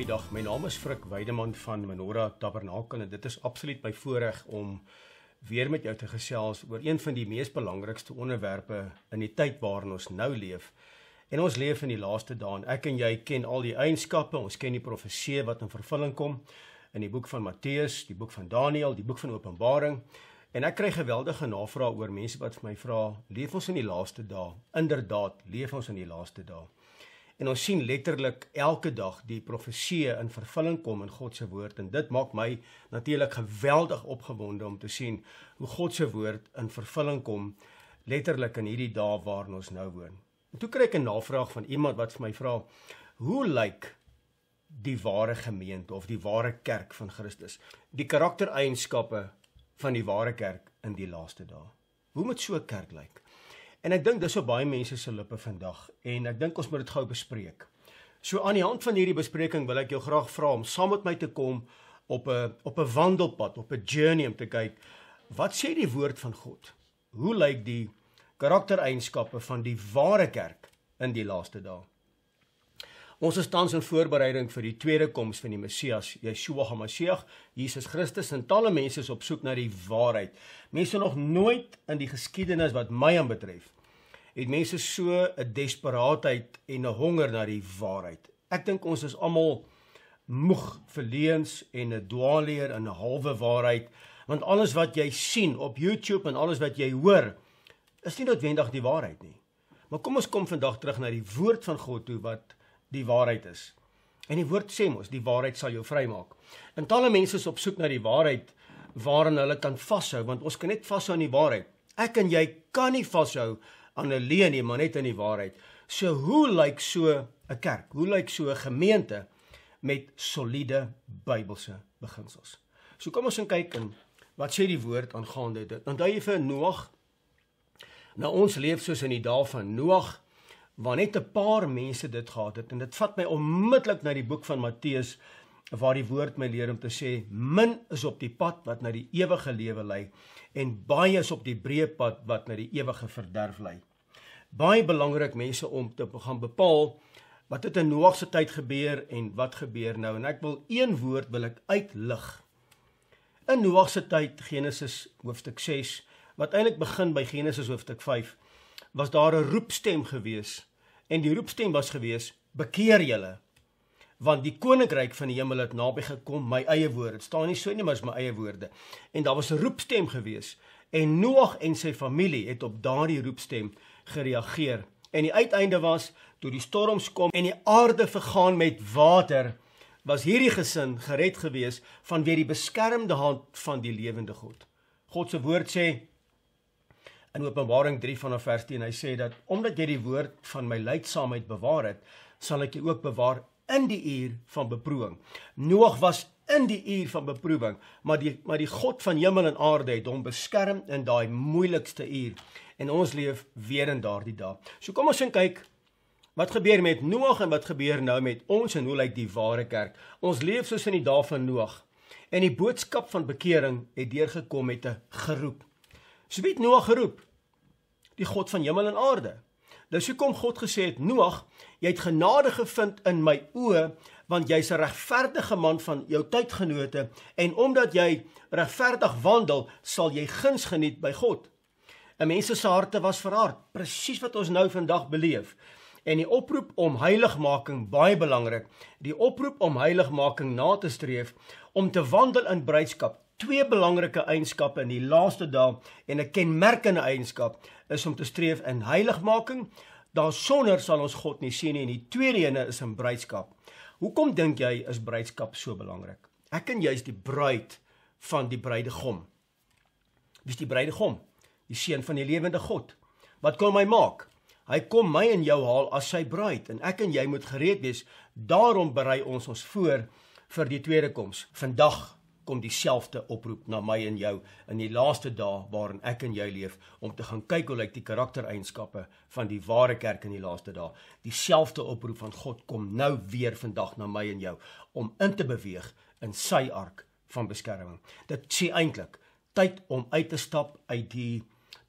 Goeiedag, my naam is Frik Weydeman van Menora Tabernakel en dit is absoluut my voorreg om weer met jou te gesels oor een van die mees belangrikste onderwerpe in die tyd waarin ons nou leef. En ons leef in die laaste dae. Ek en jy ken al die eienskappe, ons ken die profeseë wat in vervulling kom in die boek van Matteus, die boek van Daniël, die boek van Openbaring. En ek kry geweldige navrae oor mense wat vir my vra, leef ons in die laaste dae? Inderdaad, leef ons in die laaste dae. En ons sien letterlik elke dag die profeseë in vervulling kom in God se woord en dit maak my natuurlik geweldig opgewonde om te sien hoe God se woord in vervulling kom letterlik in hierdie dae waarin ons nou woon. En toe kry ek 'n navraag van iemand wat vir my vra: "Hoe lyk die ware gemeente of die ware kerk van Christus? Die karaktereienskappe van die ware kerk in die laaste dae. Hoe moet so 'n kerk lyk?" Like? En ek dink dis op baie mense se lippe vandag en ek dink ons moet dit gou bespreek. So aan die hand van hierdie bespreking wil ek jou graag vra om saam met my te kom op 'n op 'n wandelpad, op 'n journey om te kyk wat sê die woord van God? Hoe lyk die karaktereienskappe van die ware kerk in die laaste dae? Ons is tans in voorbereiding vir die tweede koms van die Messias, Yeshua HaMashiach, Jesus Christus, en talle mense is op soek na die waarheid. Mense nog nooit in die geskiedenis wat my aanbetref, het mense so 'n desperaatheid en 'n honger na die waarheid. Ek dink ons is almal moeg vir leuns en 'n dwaalleer en 'n halwe waarheid, want alles wat jy sien op YouTube en alles wat jy hoor, is nie noodwendig die waarheid nie. Maar kom ons kom vandag terug na die woord van God toe wat die waarheid is. En die woord sê mos, die waarheid sal jou vrymaak. En talle mense is op soek na die waarheid waaraan hulle kan vashou, want ons kan net vashou aan die waarheid. Ek en jy kan nie vashou aan 'n leuen nie, maar net aan die waarheid. So hoe lyk so 'n kerk? Hoe lyk so 'n gemeente met soliede Bybelse beginsels? So kom ons gaan kyk in wat sê die woord aangaande dit. Onthou jy vir Noag? Nou ons leef soos in die dae van Noag waar net 'n paar mense dit gehad het en dit vat my onmiddellik na die boek van Matteus waar die woord my leer om te sê min is op die pad wat na die ewige lewe lei en baie is op die breë pad wat na die ewige verderf lei. Baie belangrik mense om te gaan bepaal wat het in Noag se tyd gebeur en wat gebeur nou en ek wil een woord wil ek uitlig. In Noag se tyd Genesis hoofstuk 6 wat eintlik begin by Genesis hoofstuk 5 was daar 'n roepstem geweest en die roepstem was gewees: "Bekeer julle, want die koninkryk van die hemel het naby gekom." My eie woorde, dit staan nie so nie, maar is my eie woorde. En daar was 'n roepstem gewees en Noag en sy familie het op daardie roepstem gereageer. En die uiteinde was toe die storms kom en die aarde vergaan met water, was hierdie gesin gered gewees vanweer die beskermende hand van die lewende God. God se woord sê in Openbaring 3 vanaf vers 10 hy sê dat omdat jy die woord van my lydsaamheid bewaar het, sal ek jou ook bewaar in die uur van beproewing. Noag was in die uur van beproewing, maar die maar die God van hemel en aarde het hom beskerm in daai moeilikste uur en ons leef weer in daardie dag. So kom ons sien kyk wat gebeur met Noag en wat gebeur nou met ons en hoe lyk die ware kerk? Ons leef soos in die dae van Noag. En die boodskap van bekering het deurgekom met 'n geroep. So het Noag geroep die God van hemel en aarde. Dus hoekom God gesê het Noag, jy het genade gevind in my oë want jy's 'n regverdige man van jou tydgenote en omdat jy regverdig wandel, sal jy guns geniet by God. 'n Mens se harte was verhard, presies wat ons nou vandag beleef. En die oproep om heiligmaking baie belangrik, die oproep om heiligmaking na te streef, om te wandel in bruidskap, twee belangrike eienskappe in die laaste dae en 'n kenmerkende eienskap is om te streef in heiligmaking. Daarsonder sal ons God nie sien nie en die tweede ene is in bruidskap. Hoekom dink jy is bruidskap so belangrik? Ek en jy is die bruid van die bruidegom. Dis die bruidegom, die seun van die lewende God. Wat kom hy maak? Hy kom my en jou haal as sy bruid en ek en jy moet gereed wees. Daarom berei ons ons voor vir die tweede koms. Vandag kom dieselfde oproep na my en jou in die laaste dae waarin ek en jy leef om te gaan kyk hoe lyk die karaktereienskappe van die ware kerk in die laaste dae. Dieselfde oproep van God kom nou weer vandag na my en jou om in te beweeg in sy ark van beskerming. Dit sê eintlik tyd om uit te stap uit die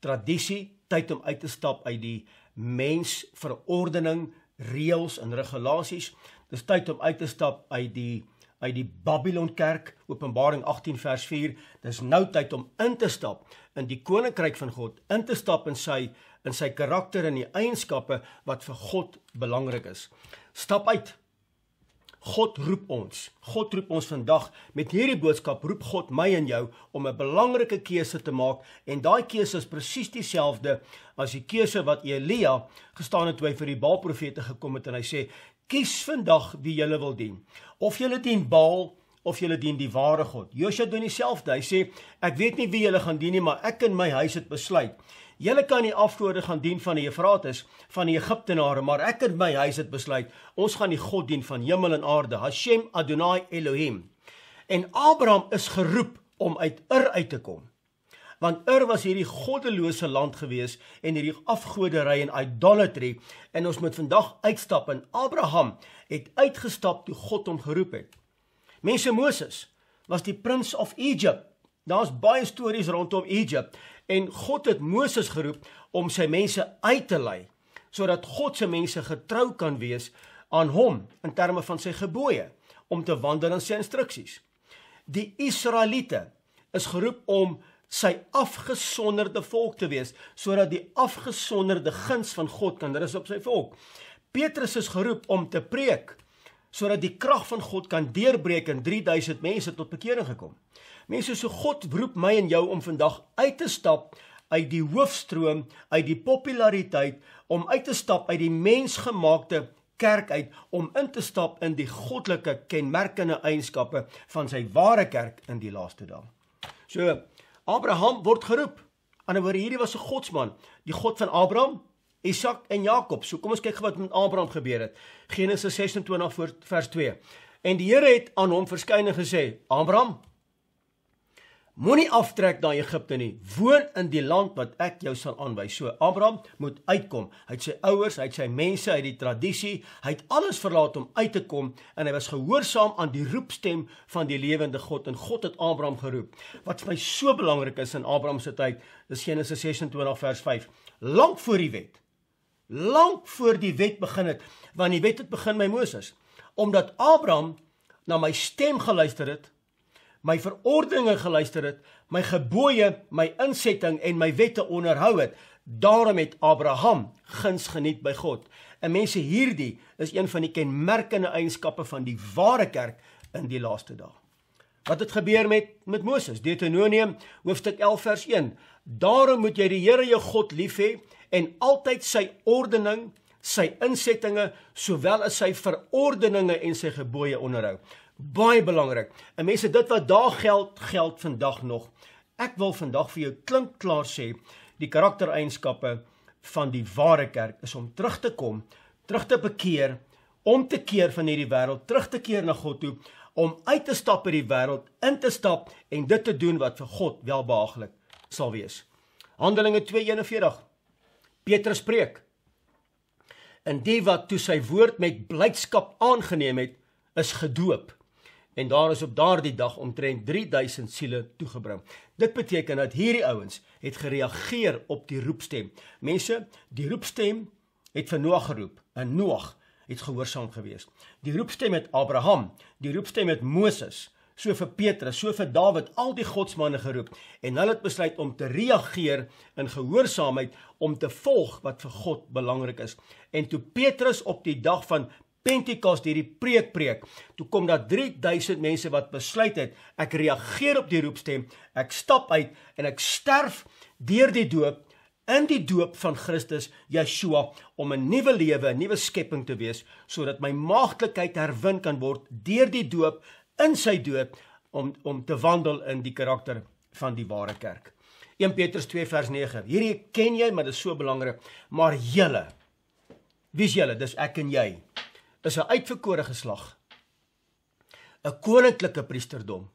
tradisie, tyd om uit te stap uit die mensverordening, reëls en regulasies. Dis tyd om uit te stap uit die uit die Babylon kerk Openbaring 18 vers 4 dis nou tyd om in te stap in die koninkryk van God in te stap in sy in sy karakter en die eienskappe wat vir God belangrik is stap uit God roep ons God roep ons vandag met hierdie boodskap roep God my en jou om 'n belangrike keuse te maak en daai keuse is presies dieselfde as die keuse wat Elia gestaan het toe hy vir die Baal profete gekom het en hy sê Kies vandag wie jy wil dien. Of jy dien Baal of jy dien die ware God. Josua doen dieselfde. Hy sê ek weet nie wie jy gaan dien nie, maar ek en my huis het besluit. Julle kan die afgode gaan dien van die Efrates, van die Egiptenare, maar ek en my huis het besluit, ons gaan die God dien van hemel en aarde, Hashem Adonai Elohim. En Abraham is geroep om uit Ur uit te kom want Ur er was hierdie goddelose land gewees en hierdie afgoderry en idolatry en ons moet vandag uitstap en Abraham het uitgestap toe God hom geroep het. Mense Moses was die prins of Egypt. Daar's baie stories rondom Egypte en God het Moses geroep om sy mense uit te lei sodat God se mense getrou kan wees aan hom in terme van sy gebooie om te wandel in sy instruksies. Die Israeliete is geroep om sy afgesonderde volk te wees sodat die afgesonderde guns van God kan rus op sy volk. Petrus is geroep om te preek sodat die krag van God kan deurbreek en 3000 mense tot bekering gekom. Mense, so God roep my en jou om vandag uit te stap uit die hoofstroom, uit die populariteit, om uit te stap uit die mensgemaakte kerk uit om in te stap in die goddelike kenmerkende eienskappe van sy ware kerk in die laaste dae. So, Abraham word geroep. Anderwoorde hierdie was 'n godsman, die God van Abraham, Isak en Jakob. So kom ons kyk wat met Abraham gebeur het. Genesis 26 vers 2. En die Here het aan hom verskyn en gesê: "Abraham, Moenie aftrek na Egipte nie. Woon in die land wat ek jou sal aanwys. So Abraham moet uitkom. Hy het sy ouers, hy het sy mense, hy het die tradisie, hy het alles verlaat om uit te kom en hy was gehoorsaam aan die roepstem van die lewende God en God het Abraham geroep. Wat vir my so belangrik is in Abraham se tyd, is Genesis 26 vers 5. Lank voor die wet. Lank voor die wet begin het, want die wet het begin by Moses. Omdat Abraham na my stem geluister het, my verordeninge geluister het, my gebooie, my insetting en my wette onderhou het, daarom het Abraham guns geniet by God. En mense, hierdie is een van die kenmerkende eienskappe van die ware kerk in die laaste dae. Wat het gebeur met met Moses? Deuteronomium hoofstuk 11 vers 1. Daarom moet jy die Here jou God lief hê en altyd sy ordening, sy insettinge, sowel as sy verordeninge en sy gebooie onderhou baie belangrik. En mense, dit wat daar geld geld vandag nog. Ek wil vandag vir jou klink klaar sê die karaktereienskappe van die ware kerk is om terug te kom, terug te bekeer, om te keer van hierdie wêreld, terug te keer na God toe, om uit te stap uit die wêreld, in te stap en dit te doen wat vir God welbehaaglik sal wees. Handelinge 2:41. Petrus preek. En die wat toe sy woord met blydskap aangeneem het, is gedoop en daar is op daardie dag omtrent 3000 siele toegebring. Dit beteken dat hierdie ouens het gereageer op die roepstem. Mense, die roepstem het vir Noag geroep. En Noag het gehoorsaam gewees. Die roepstem het Abraham, die roepstem het Moses, so vir Petrus, so vir Dawid, al die godsmanne geroep en hulle het besluit om te reageer in gehoorsaamheid om te volg wat vir God belangrik is. En toe Petrus op die dag van Pentekoste hierdie preek preek. Toe kom daar 3000 mense wat besluit het, ek reageer op die roepstem, ek stap uit en ek sterf deur die doop in die doop van Christus Yeshua om 'n nuwe lewe, 'n nuwe skepping te wees sodat my maagtelikheid herwin kan word deur die doop in sy doop om om te wandel in die karakter van die ware kerk. 1 Petrus 2 vers 9. Hierdie ken jy, maar dit is so belangrik. Maar julle Wie is julle? Dis ek en jy is 'n uitverkore geslag, 'n koninklike priesterdom,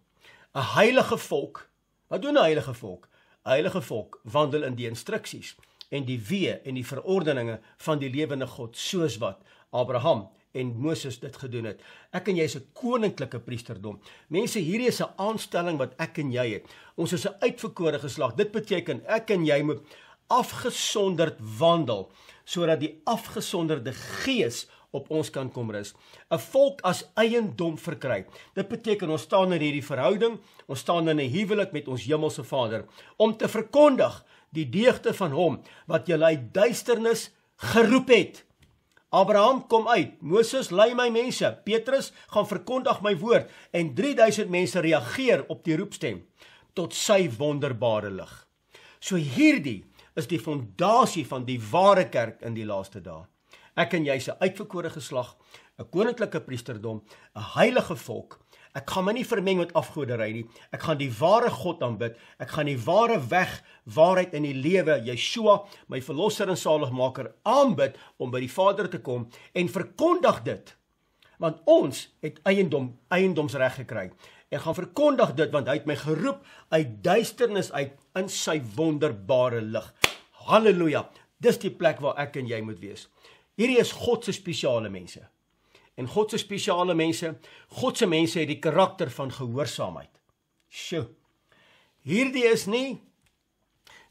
'n heilige volk. Wat doen 'n heilige volk? Heilige volk wandel in die instruksies en die wee en die verordeninge van die lewende God, soos wat Abraham en Moses dit gedoen het. Ek en jy is 'n koninklike priesterdom. Mense, hierdie is 'n aanstelling wat ek en jy het. Ons is 'n uitverkore geslag. Dit beteken ek en jy moet afgesonderd wandel sodat die afgesonderde gees op ons kan kom rus. 'n Volk as eiendom verkry. Dit beteken ons staan in hierdie verhouding, ons staan in 'n huwelik met ons hemelse Vader om te verkondig die deugde van hom wat julle uit duisternis geroep het. Abraham kom uit, Moses lei my mense, Petrus gaan verkondig my woord en 3000 mense reageer op die roepstem tot sy wonderbare lig. So hierdie is die fondasie van die ware kerk in die laaste dae. Ek en jy is 'n uitverkore geslag, 'n koninklike priesterdom, 'n heilige volk. Ek gaan my nie vermeng met afgoderry nie. Ek gaan die ware God aanbid. Ek gaan die ware weg, waarheid en die lewe, Yeshua, my verlosser en saligmaker aanbid om by die Vader te kom en verkondig dit. Want ons het eiendom, eiendomsreg gekry. Ek gaan verkondig dit want hy het my geroep uit duisternis uit in sy wonderbare lig. Halleluja. Dis die plek waar ek en jy moet wees. Hierdie is God se spesiale mense. En God se spesiale mense, God se mense het die karakter van gehoorsaamheid. Sjoe. Hierdie is nie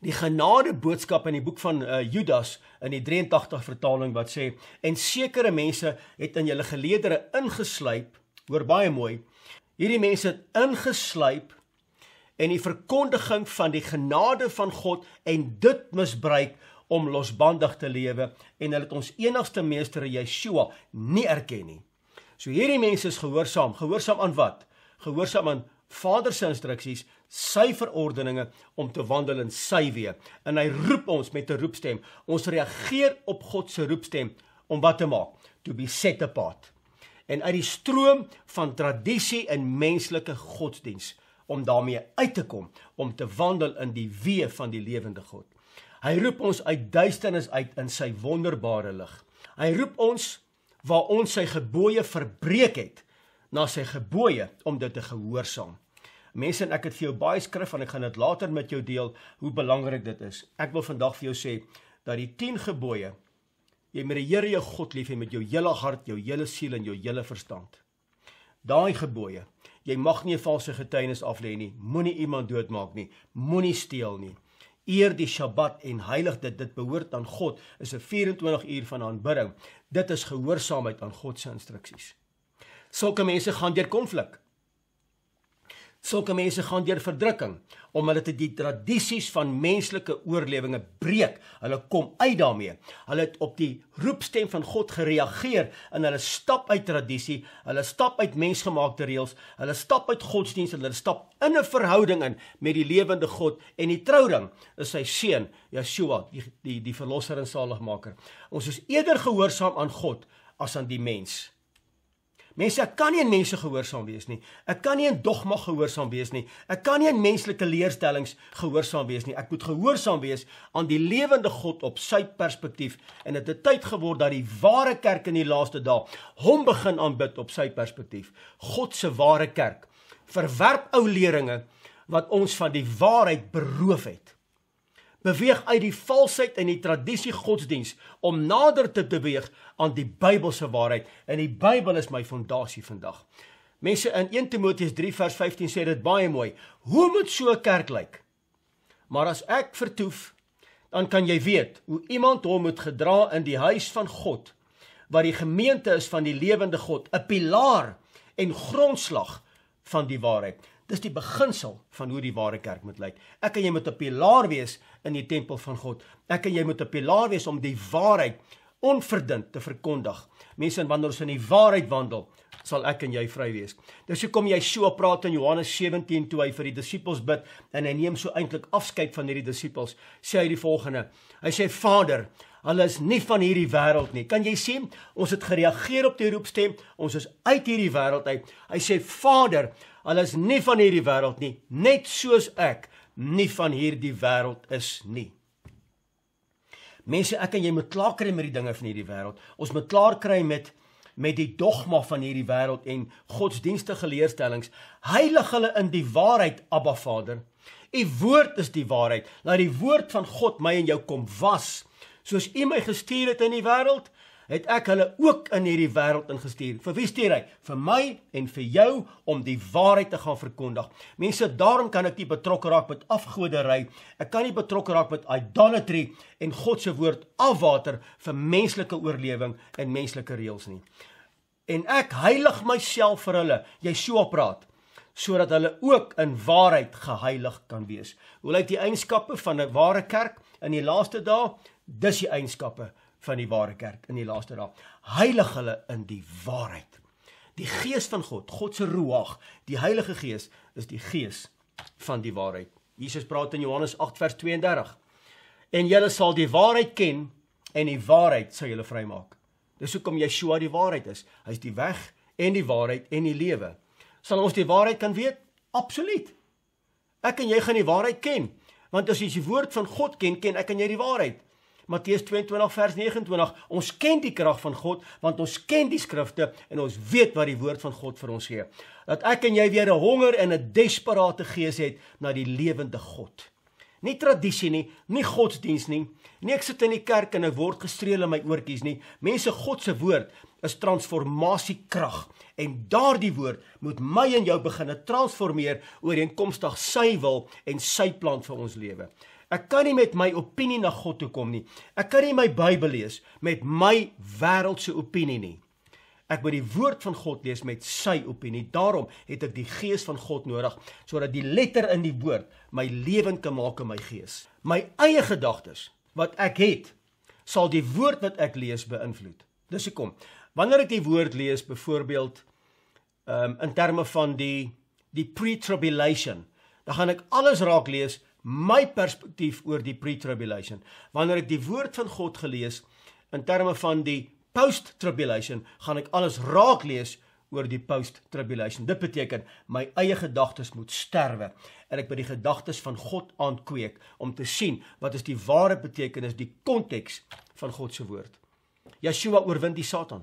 die genade boodskap in die boek van uh, Judas in die 83 vertaling wat sê en sekere mense het in julle geleedere ingeslyp, hoor baie mooi. Hierdie mense het ingeslyp en die verkondiging van die genade van God en dit misbruik om losbandig te lewe en hulle het ons enigste meester Yeshua nie erken nie. So hierdie mense is gehoorsaam, gehoorsaam aan wat? Gehoorsaam aan Vader se instruksies, sy verordeninge om te wandel in sy weë. En hy roep ons met 'n roepstem. Ons reageer op God se roepstem om wat te maak? To be set apart. En uit die stroom van tradisie en menslike godsdiens om daarmee uit te kom om te wandel in die weë van die lewende God. Hy roep ons uit duisternis uit in sy wonderbare lig. Hy roep ons waar ons sy gebooie verbreek het na sy gebooie om dit te gehoorsaam. Mense en ek het vir jou baie skrif en ek gaan dit later met jou deel hoe belangrik dit is. Ek wil vandag vir jou sê dat die 10 gebooie jy met die Here jou God lief hê met jou hele hart, jou hele siel en jou hele verstand. Daai gebooie. Jy mag nie 'n valse getuienis aflê nie. Moenie iemand doodmaak nie. Moenie steel nie eer die Sabbat en heilig dit. Dit behoort aan God. Is 'n 24 uur van aanbidding. Dit is gehoorsaamheid aan God se instruksies. Sulke mense gaan deur konflik. Sulke mense gaan deur verdrukking om hulle te die tradisies van menslike oorlewinge breek. Hulle kom uit daarmee. Hulle het op die roepstem van God gereageer en hulle stap uit tradisie, hulle stap uit mensgemaakte reëls, hulle stap uit godsdiens en hulle stap in 'n verhouding in met die lewende God en die trouring is sy seun, Yeshua, die die die verlosser en saligmaker. Ons is eerder gehoorsaam aan God as aan die mens. Mense, ek kan nie aan mense gehoorsaam wees nie. Ek kan nie aan dogma gehoorsaam wees nie. Ek kan nie aan menslike leerstellings gehoorsaam wees nie. Ek moet gehoorsaam wees aan die lewende God op sy perspektief en dit het tyd geword dat die ware kerk in die laaste dae hom begin aanbid op sy perspektief. God se ware kerk verwerp ou leringe wat ons van die waarheid beroof het beweeg uit die valsheid en die tradisie godsdiens om nader te beweeg aan die Bybelse waarheid en die Bybel is my fondasie vandag. Mense in 1 Timoteus 3 vers 15 sê dit baie mooi. Hoe moet so 'n kerk lyk? Maar as ek vertoef, dan kan jy weet hoe iemand hom moet gedra in die huis van God wat die gemeente is van die lewende God, 'n pilaar en grondslag van die waarheid. Dis die beginsel van hoe die ware kerk moet lyk. Ek kan jy moet 'n pilaar wees in die tempel van God. Ek kan jy moet 'n pilaar wees om die waarheid onverdind te verkondig. Mense, wanneer ons in die waarheid wandel, sal ek en jy vry wees. Dis hoekom jy so praat in Johannes 17 toe hy vir die disippels bid en hy neem so eintlik afskeid van hierdie disippels. Sê hy die volgende. Hy sê Vader, hulle is nie van hierdie wêreld nie. Kan jy sien? Ons het gereageer op die roepstem. Ons is uit hierdie wêreld uit. Hy sê Vader, Hulle is nie van hierdie wêreld nie, net soos ek nie van hierdie wêreld is nie. Mense, ek en jy moet klaar kry met die dinge van hierdie wêreld. Ons moet klaar kry met met die dogma van hierdie wêreld en godsdienstige leerstellings. Heilig hulle in die waarheid, Abba Vader. U woord is die waarheid. Laat die woord van God my en jou kom was, soos U my gestuur het in die wêreld, het ek hulle ook in hierdie wêreld ingestuur. Vir wie stuur hy? Vir my en vir jou om die waarheid te gaan verkondig. Mense, daarom kan ek nie betrokke raak met afgoderry. Ek kan nie betrokke raak met idolatry en God se woord afwater vir menslike oorlewing en menslike reëls nie. En ek heilig myself vir hulle. Jy so praat sodat hulle ook in waarheid geheilig kan wees. Hoe lyk die eienskappe van 'n ware kerk in die laaste dae? Dis die eienskappe van die ware kerk in die laaste dae. Heilig hulle in die waarheid. Die Gees van God, God se Ruach, die Heilige Gees is die Gees van die waarheid. Jesus praat in Johannes 8 vers 32. En julle sal die waarheid ken en die waarheid sal julle vrymaak. Dis hoekom Yeshua die waarheid is. Hy's die weg en die waarheid en die lewe. Sal ons die waarheid kan weet? Absoluut. Ek en jy gaan die waarheid ken, want as jy die woord van God ken, ken ek en jy die waarheid. Matteus 22 vers 29. Ons ken die krag van God want ons ken die skrifte en ons weet wat die woord van God vir ons sê. Dat ek en jy weer 'n honger en 'n desperaat gees het na die lewende God. Nie tradisie nie, nie godsdiens nie. Nie ek sit in die kerk en ek word gestreel in my oortjies nie. Mense God se woord is transformasiekrag en daardie woord moet my en jou begin transformeer ooreenkomstig sy wil en sy plan vir ons lewe. Ek kan nie met my opinie na God toe kom nie. Ek kan nie my Bybel lees met my wêreldse opinie nie. Ek moet die woord van God lees met sy opinie. Daarom het ek die gees van God nodig sodat die letter in die woord my lewend kan maak in my gees. My eie gedagtes wat ek het sal die woord wat ek lees beïnvloed. Dis hoekom. Wanneer ek die woord lees, byvoorbeeld ehm um, in terme van die die pre-tribulation, dan gaan ek alles raak lees my perspektief oor die pre-tribulation. Wanneer ek die woord van God gelees in terme van die post-tribulation, gaan ek alles raak lees oor die post-tribulation. Dit beteken my eie gedagtes moet sterwe en ek by die gedagtes van God aankweek om te sien wat is die ware betekenis, die konteks van God se woord. Yeshua oorwin die Satan.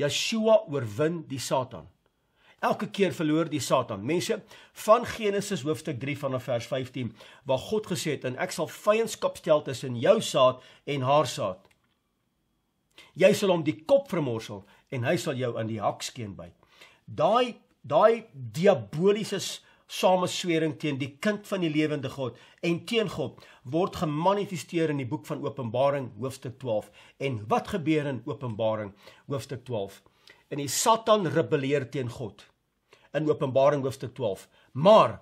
Yeshua oorwin die Satan. Elke keer verloor die Satan. Mense, van Genesis hoofstuk 3 vanaf vers 15 waar God gesê het en ek sal vyandskap stel tussen jou saad en haar saad. Jy sal hom die kop vermorsel en hy sal jou in die hak skeen byt. Daai daai diaboliese samenswering teen die kind van die lewende God en teen God word gemanifesteer in die boek van Openbaring hoofstuk 12. En wat gebeur in Openbaring hoofstuk 12? En die Satan rebelleer teen God in Openbaring hoofstuk 12. Maar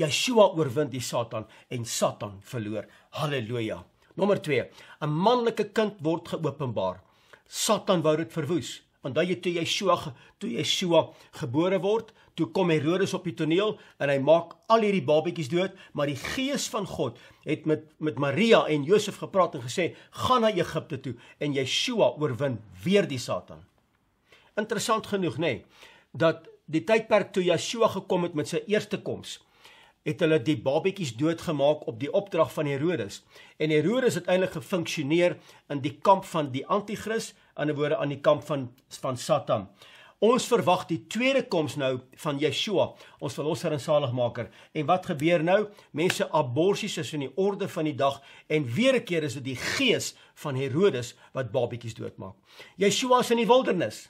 Yeshua oorwin die Satan en Satan verloor. Halleluja. Nommer 2. 'n Manlike kind word geopenbaar. Satan wou dit verwoes. Onthou jy toe Yeshua toe Yeshua gebore word, toe kom Herodes op die toneel en hy maak al hierdie babatjies dood, maar die gees van God het met met Maria en Josef gepraat en gesê, "Gaan na Egipte toe en Yeshua oorwin weer die Satan." Interessant genoeg, nê, nee, dat die tydperk toe Yeshua gekom het met sy eerste koms, het hulle die babetjies doodgemaak op die opdrag van Herodes. En Herodes het eintlik gefunksioneer in die kamp van die anti-kris, anderswoorde aan die kamp van van Satan. Ons verwag die tweede koms nou van Yeshua, ons verlosser en saligmaker. En wat gebeur nou? Mense aborsies is in die orde van die dag en weer 'n keer is dit die gees van Herodes wat babetjies doodmaak. Yeshua is in die wildernis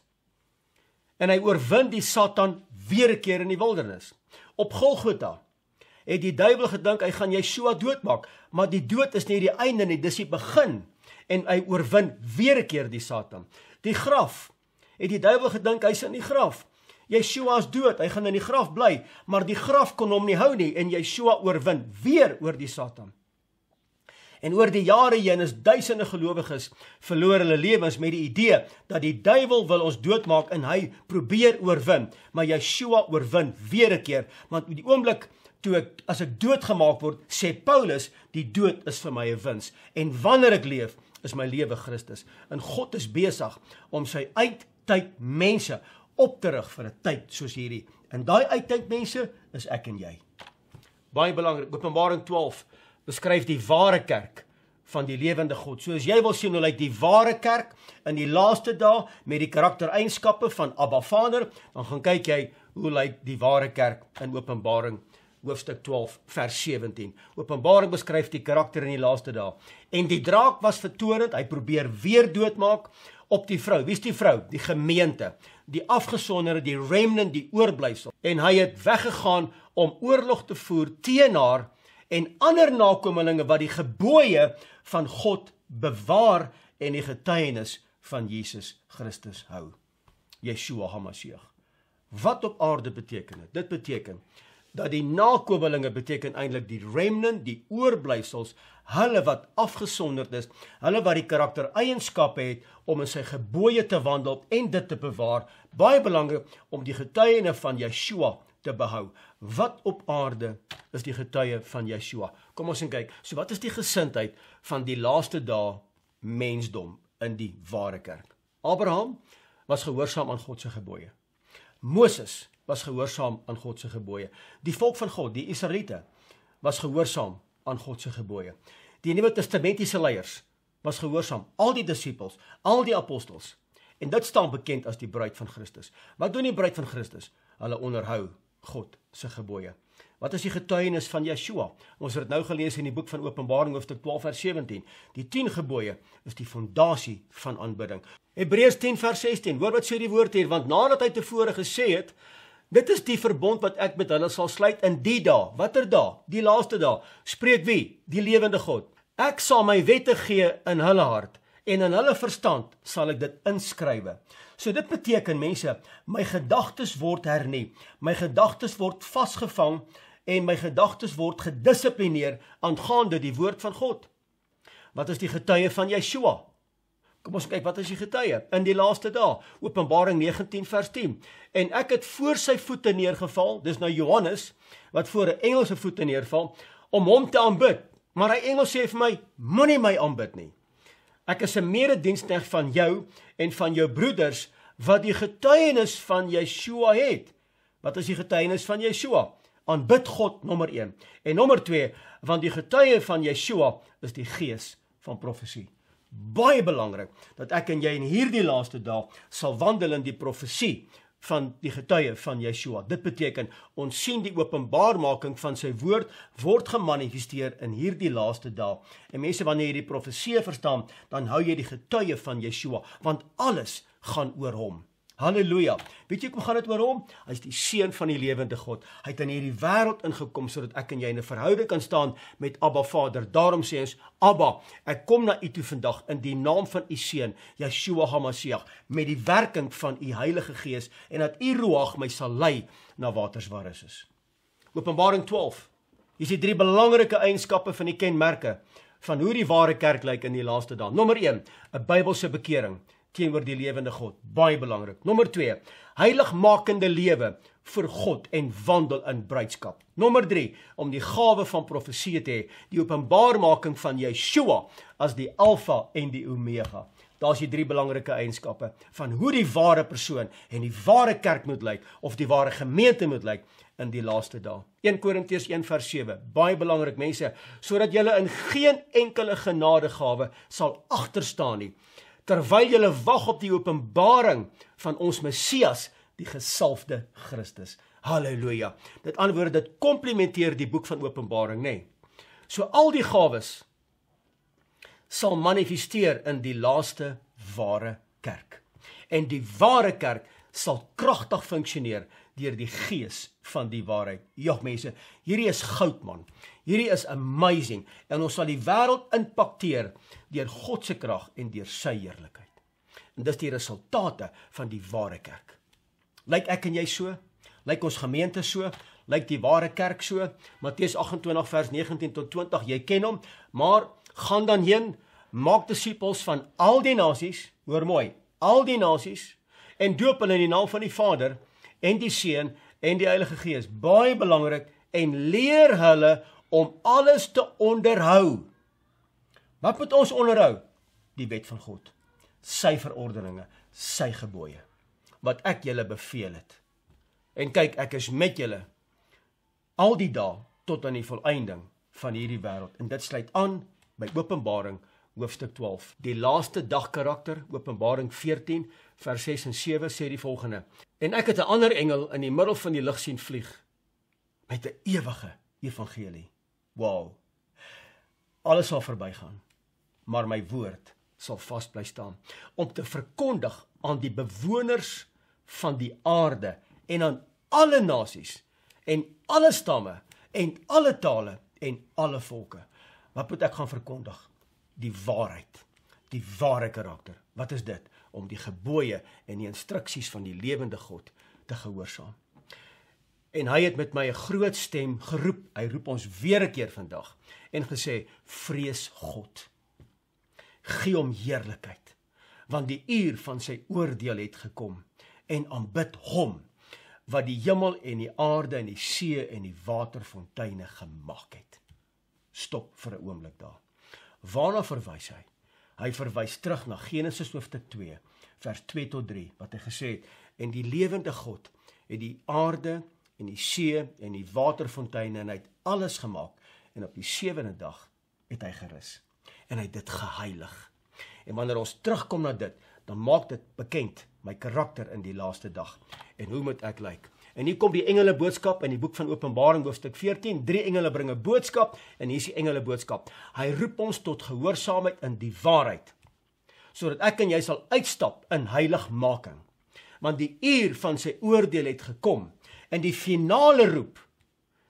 en hy oorwin die Satan weer 'n keer in die wildernis. Op Golgotha het die duiwel gedink hy gaan Yeshua doodmaak, maar die dood is nie die einde nie, dis die begin en hy oorwin weer 'n keer die Satan. Die graf het die duiwel gedink hy's in die graf. Yeshua is dood, hy gaan in die graf bly, maar die graf kon hom nie hou nie en Yeshua oorwin weer oor die Satan. En oor die jare heen is duisende gelowiges verloor hulle lewens met die idee dat die duiwel wil ons doodmaak en hy probeer oorwin, maar Yeshua oorwin weer 'n keer, want in die oomblik toe ek as ek doodgemaak word, sê Paulus, die dood is vir my 'n wins. En wanneer ek leef, is my lewe Christus. En God is besig om sy uittyd mense op te rig vir 'n tyd soos hierdie. En daai uittyd mense is ek en jy. Baie belangrik, Openbaring 12 beskryf die ware kerk van die lewende God. So as jy wil sien hoe lyk die ware kerk in die laaste dae met die karaktereienskappe van Abba Vader, dan gaan kyk jy hoe lyk die ware kerk in Openbaring hoofstuk 12 vers 17. Openbaring beskryf die karakter in die laaste dae. En die draak was vertoond, hy probeer weer doodmaak op die vrou. Wie's die vrou? Die gemeente, die afgesonderde, die remnant, die oorblyfsel. En hy het weggegaan om oorlog te voer teen haar en ander nakommelinge wat die gebooie van God bewaar en die getuienis van Jesus Christus hou. Yeshua HaMashiach. Wat op aarde beteken dit? Dit beteken dat die nakommelinge beteken eintlik die remnant, die oorblyfsels, hulle wat afgesonderd is, hulle wat die karakter eienskappe het om in sy gebooie te wandel en dit te bewaar, baie belangrik om die getuienis van Yeshua te behou. Wat op aarde is die getuie van Yeshua? Kom ons kyk. So wat is die gesindheid van die laaste dae mensdom in die ware kerk? Abraham was gehoorsaam aan God se gebooie. Moses was gehoorsaam aan God se gebooie. Die volk van God, die Israeliete, was gehoorsaam aan God se gebooie. Die Nuwe Testamentiese leiers was gehoorsaam, al die disippels, al die apostels. En dit staan bekend as die bruid van Christus. Wat doen die bruid van Christus? Hulle onderhou God se gebooie. Wat is die getuienis van Yeshua? Ons het dit nou gelees in die boek van Openbaring hoofstuk 12 vers 17. Die 10 gebooie is die fondasie van aanbidding. Hebreërs 10 vers 16. Hoor wat sê die woord hier, want nadat hy tevore gesê het, dit is die verbond wat ek met hulle sal sluit in die dag. Watter dag? Die laaste dag. Spreek wie? Die lewende God. Ek sal my wette gee in hulle hart en in hulle verstand sal ek dit inskrywe. So dit beteken mense, my gedagtes word hernie. My gedagtes word vasgevang en my gedagtes word gedissiplineer aangaande die woord van God. Wat is die getuie van Yeshua? Kom ons kyk, wat is die getuie? In die laaste dae, Openbaring 19 vers 10. En ek het voor sy voete neergeval, dis nou Johannes wat voor 'n engele se voete neerval om hom te aanbid. Maar hy engel sê vir my, moenie my aanbid nie. Ek is 'n mededienstig van jou en van jou broeders wat die getuienis van Yeshua het. Wat is die getuienis van Yeshua? Aanbid God nommer 1 en nommer 2 want die getuie van Yeshua is die gees van profesie. Baie belangrik dat ek en jy in hierdie laaste dag sal wandel in die profesie van die getuie van Yeshua. Dit beteken ons sien die openbarmaking van sy woord word gemanifesteer in hierdie laaste dae. En mense wanneer jy hierdie profeseë verstaan, dan hou jy die getuie van Yeshua, want alles gaan oor hom. Halleluja. Weet jy kom gaan dit oor hom? Hy's die seun van die lewende God. Hy het in hierdie wêreld ingekom sodat ek en jy 'n verhouding kan staan met Abba Vader. Daarom sê ons Abba, ek kom na u toe vandag in die naam van u seun, Yeshua HaMashiach, met die werking van u Heilige Gees en dat u Ruach my sal lei na waters waar is is. Openbaring 12. Hier is die drie belangrike eienskappe van die kenmerke van hoe die ware kerk lyk in die laaste dae. Nommer 1, 'n Bybelse bekering teenoor die lewende God. Baie belangrik. Nommer 2. Heiligmakende lewe vir God en wandel in bruidskap. Nommer 3, om die gawe van profesie te hê, die openbarmaking van Yeshua as die Alfa en die Omega. Daar's die drie belangrike eienskappe van hoe die ware persoon en die ware kerk moet lyk of die ware gemeente moet lyk in die laaste dae. 1 Korintiërs 1:7. Baie belangrik mense, sodat julle in geen enkele genadegawe sal agterstaan nie terwyl julle wag op die openbaring van ons Messias, die gesalfde Christus. Halleluja. Dit antwoord dit komplementeer die boek van Openbaring, nê. Nee. So al die gawes sal manifesteer in die laaste ware kerk. En die ware kerk sal kragtig funksioneer deur die gees van die waarheid. Jog mense, hierdie is goud man. Hierdie is amazing en ons sal die wêreld impakteer deur God se krag en deur sy heerlikheid. En dis die resultate van die ware kerk. Lyk ek en jy so? Lyk ons gemeente so? Lyk die ware kerk so? Matteus 28 vers 19 tot 20, jy ken hom, maar gaan dan heen, maak disippels van al die nasies, hoor mooi, al die nasies en doop hulle in die naam van die Vader en die Seun en die Heilige Gees. Baie belangrik en leer hulle om alles te onderhou. Wat moet ons onderhou? Die wet van God, sy verordeninge, sy gebooie wat ek julle beveel het. En kyk, ek is met julle al die dae tot aan die volëinding van hierdie wêreld en dit sluit aan by Openbaring 21:21 hoofstuk 12. Die laaste dag karakter, Openbaring 14 vers 6 en 7 sê die volgende: En ek het 'n ander engel in die middel van die lug sien vlieg met 'n ewige evangelie. Wow. Alles sal verbygaan, maar my woord sal vas bly staan om te verkondig aan die bewoners van die aarde en aan alle nasies en alle stamme en alle tale en alle volke wat moet ek gaan verkondig die waarheid, die ware karakter. Wat is dit? Om die gebooie en die instruksies van die lewende God te gehoorsaam. En hy het met my 'n groot stem geroep. Hy roep ons weer 'n keer vandag en gesê: "Vrees God. Gie hom heerlikheid, want die uur van sy oordeel het gekom en aanbid hom wat die hemel en die aarde en die see en die waterfonteine gemaak het." Stop vir 'n oomblik daar. Waarna verwys hy? Hy verwys terug na Genesis hoofstuk 2 vers 2 tot 3 wat hy gesê het en die lewende God het die aarde en die see en die waterfonteine en hy het alles gemaak en op die sewende dag het hy gerus en hy het dit geheilig. En wanneer ons terugkom na dit, dan maak dit bekend my karakter in die laaste dag en hoe moet ek lyk? Like? En hier kom die engele boodskap in die boek van Openbaring hoofstuk 14. Drie engele bring 'n boodskap en hier is die engele boodskap. Hy roep ons tot gehoorsaamheid in die waarheid. Sodat ek en jy sal uitstap in heiligmaking. Want die uur van sy oordeel het gekom en die finale roep,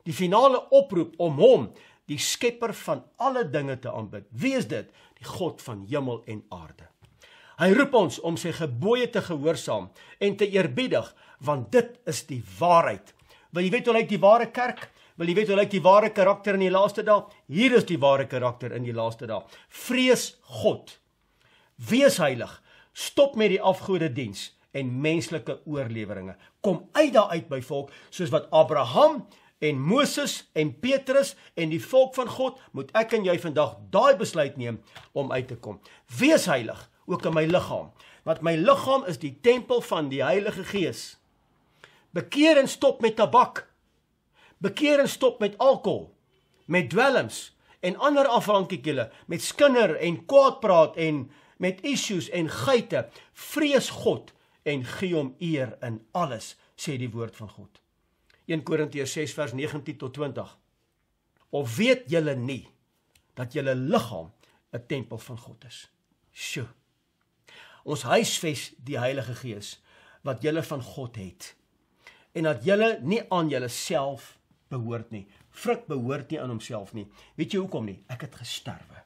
die finale oproep om hom, die skepper van alle dinge te aanbid. Wie is dit? Die God van hemel en aarde. Hy roep ons om sy gebooie te gehoorsaam en te eerbiedig want dit is die waarheid. Wil jy weet hoe lyk die ware kerk? Wil jy weet hoe lyk die ware karakter in die laaste dae? Hier is die ware karakter in die laaste dae. Vrees God. Wees heilig. Stop met die afgodediens en menslike oorleweringe. Kom uit daaruit by volk soos wat Abraham en Moses en Petrus en die volk van God moet ek en jy vandag daai besluit neem om uit te kom. Wees heilig ook in my liggaam, want my liggaam is die tempel van die Heilige Gees. Bekeer en stop met tabak. Bekeer en stop met alkohol, met dwelms en ander afhanklikhede, met skinder en kwaadpraat en met issues en geite. Vrees God en gee hom eer in alles, sê die woord van God. 1 Korintiërs 6 vers 19 tot 20. Of weet julle nie dat julle liggaam 'n tempel van God is? Sjoe. Ons huisves die Heilige Gees wat julle van God het en dat julle nie aan julleself behoort nie. Frik behoort nie aan homself nie. Weet jy hoekom nie? Ek het gesterwe.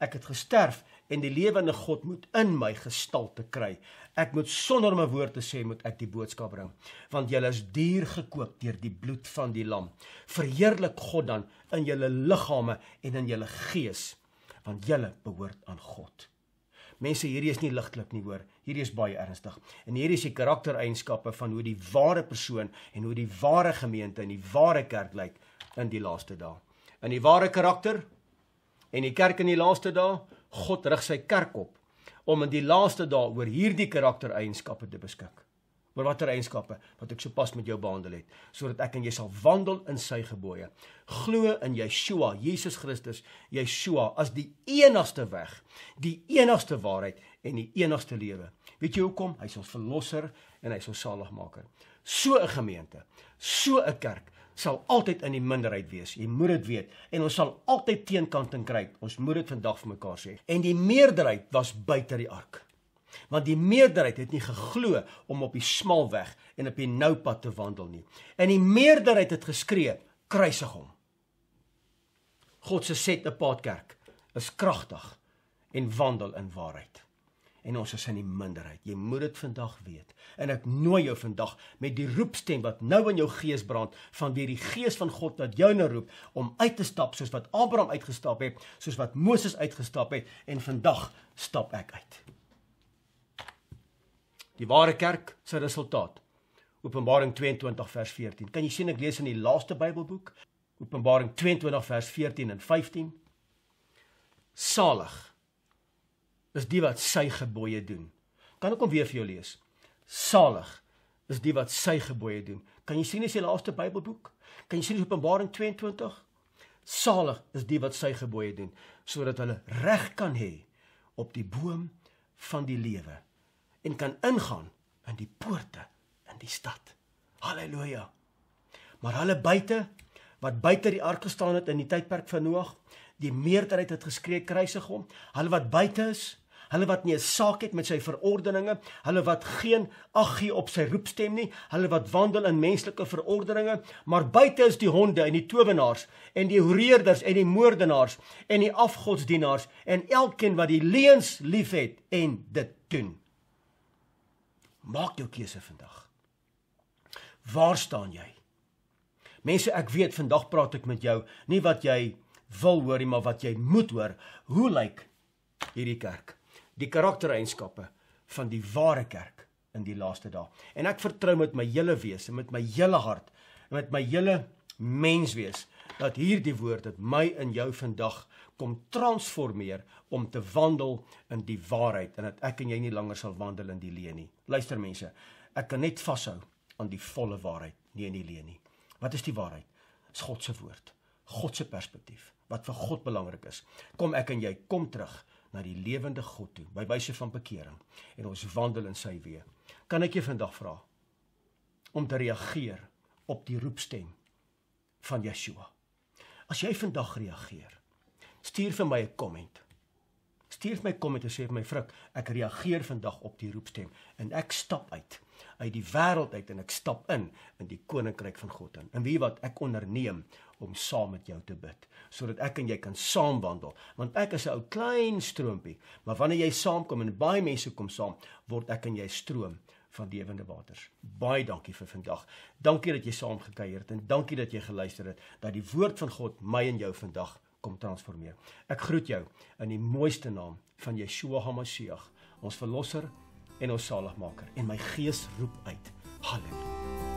Ek het gesterf en die lewende God moet in my gestalte kry. Ek moet sonder my woord te sê moet ek die boodskap bring, want julle is duur gekoop deur die bloed van die lam. Verheerlik God dan in julle liggame en in julle gees, want julle behoort aan God. Mense, hierdie is nie ligklip nie, hoor. Hierdie is baie ernstig. En hierdie is die karaktereienskappe van hoe die ware persoon en hoe die ware gemeente en die ware kerk lyk in die laaste dae. In die ware karakter en die kerk in die laaste dae, God rig sy kerk op om in die laaste dae oor hierdie karaktereienskappe te beskik oor watter eienskappe wat ek sopas met jou behandel het sodat ek en jy sal wandel in sy gebooie glo in Yeshua Jesus Christus Yeshua as die enigste weg die enigste waarheid en die enigste lewe weet jy hoekom hy is ons verlosser en hy is ons saligmaker so 'n gemeente so 'n kerk sal altyd in die minderheid wees. Jy moet dit weet en ons sal altyd teenkanting kry. Ons moet dit vandag vir mekaar sê. En die meerderheid was buite die ark want die meerderheid het nie geglo om op die smal weg en op die nou pad te wandel nie en die meerderheid het geskree kruisig hom God se set 'n paadkerk is kragtig en wandel in waarheid en ons is in die minderheid jy moet dit vandag weet en ek nooi jou vandag met die roepstem wat nou in jou gees brand van deur die gees van God wat jou nou roep om uit te stap soos wat Abraham uitgestap het soos wat Moses uitgestap het en vandag stap ek uit die ware kerk se resultaat. Openbaring 22 vers 14. Kan jy sien ek lees in die laaste Bybelboek, Openbaring 22 vers 14 en 15. Salig is die wat sy gebooie doen. Kan ek hom weer vir jou lees? Salig is die wat sy gebooie doen. Kan jy sien in sy laaste Bybelboek? Kan jy sien in Openbaring 22? Salig is die wat sy gebooie doen sodat hulle reg kan hê op die boom van die lewe en kan ingaan in die poorte in die stad. Halleluja. Maar hulle buite wat buite die ark gestaan het in die tydperk van Noag, die meerderheid het geskree kruisig hom. Hulle wat buite is, hulle wat nie 'n saak het met sy verordeninge, hulle wat geen ag gee op sy roepstem nie, hulle wat wandel in menslike verordeninge, maar buite is die honde en die towenaars en die hoereerders en die moordenaars en die afgodsdienaars en elkeen wat die leuns liefhet en dit doen. Maak jou keuse vandag. Waar staan jy? Mense, ek weet vandag praat ek met jou nie wat jy wil hoor nie, maar wat jy moet hoor. Hoe lyk hierdie kerk? Die karaktereienskappe van die ware kerk in die laaste dae. En ek vertrou met my hele wese, met my hele hart en met my hele menswees dat hierdie woord dat my in jou vandag kom transformeer om te wandel in die waarheid en dat ek en jy nie langer sal wandel in die leuen nie. Luister mense, ek kan net vashou aan die volle waarheid, nie in die leuen nie. Wat is die waarheid? Is God se woord, God se perspektief, wat vir God belangrik is. Kom ek en jy kom terug na die lewende God toe by wyse van bekering en ons wandel in sy weë. Kan ek jou vandag vra om te reageer op die roepstem van Yeshua? As jy vandag reageer, stuur vir my 'n komment. Stuur my komment en sê vir my vrik, ek reageer vandag op die roepstem en ek stap uit uit die wêreld uit en ek stap in in die koninkryk van God in. En wie wat ek onderneem om saam met jou te bid sodat ek en jy kan saamwandel want ek is 'n ou klein stroompie maar wanneer jy saamkom en baie mense kom saam word ek en jy stroom van lewende waters. Baie dankie vir vandag. Dankie dat jy saamgekyer het en dankie dat jy geluister het dat die woord van God my en jou vandag kom transformeer. Ek groet jou in die mooiste naam van Yeshua HaMashiach, ons verlosser en ons saligmaker en my gees roep uit. Halleluja.